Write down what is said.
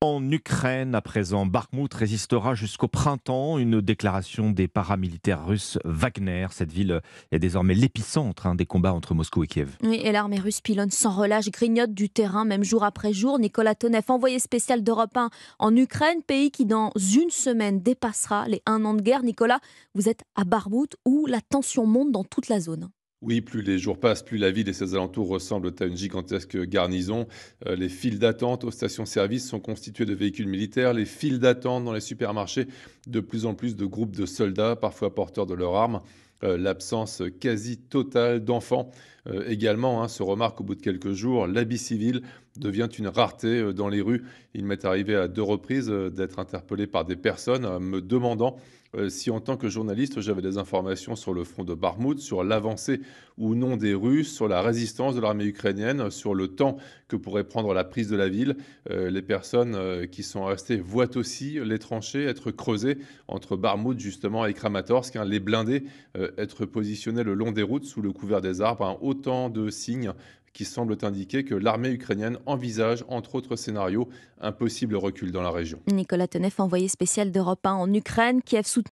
En Ukraine, à présent, Bakhmut résistera jusqu'au printemps. Une déclaration des paramilitaires russes Wagner. Cette ville est désormais l'épicentre hein, des combats entre Moscou et Kiev. et l'armée russe pilonne sans relâche, grignote du terrain, même jour après jour. Nicolas Tonev, envoyé spécial d'Europe 1 en Ukraine, pays qui dans une semaine dépassera les un an de guerre. Nicolas, vous êtes à Bakhmut où la tension monte dans toute la zone. Oui, plus les jours passent, plus la ville et ses alentours ressemblent à une gigantesque garnison. Euh, les files d'attente aux stations-service sont constituées de véhicules militaires, les files d'attente dans les supermarchés, de plus en plus de groupes de soldats, parfois porteurs de leurs armes. Euh, l'absence quasi totale d'enfants. Euh, également, hein, se remarque au bout de quelques jours, l'habit civil devient une rareté euh, dans les rues. Il m'est arrivé à deux reprises d'être interpellé par des personnes me demandant si en tant que journaliste j'avais des informations sur le front de Barmouth, sur l'avancée ou non des Russes, sur la résistance de l'armée ukrainienne, sur le temps que pourrait prendre la prise de la ville. les personnes qui sont restées voient aussi les tranchées être creusées entre Barmoud justement et Kramatorsk. Hein, les blindés être positionnés le long des routes sous le couvert des arbres, hein. autant de signes qui semblent indiquer que l'armée ukrainienne envisage, entre autres scénarios, un possible recul dans la région. Nicolas Teneff, envoyé spécial d'Europe 1 en Ukraine, qui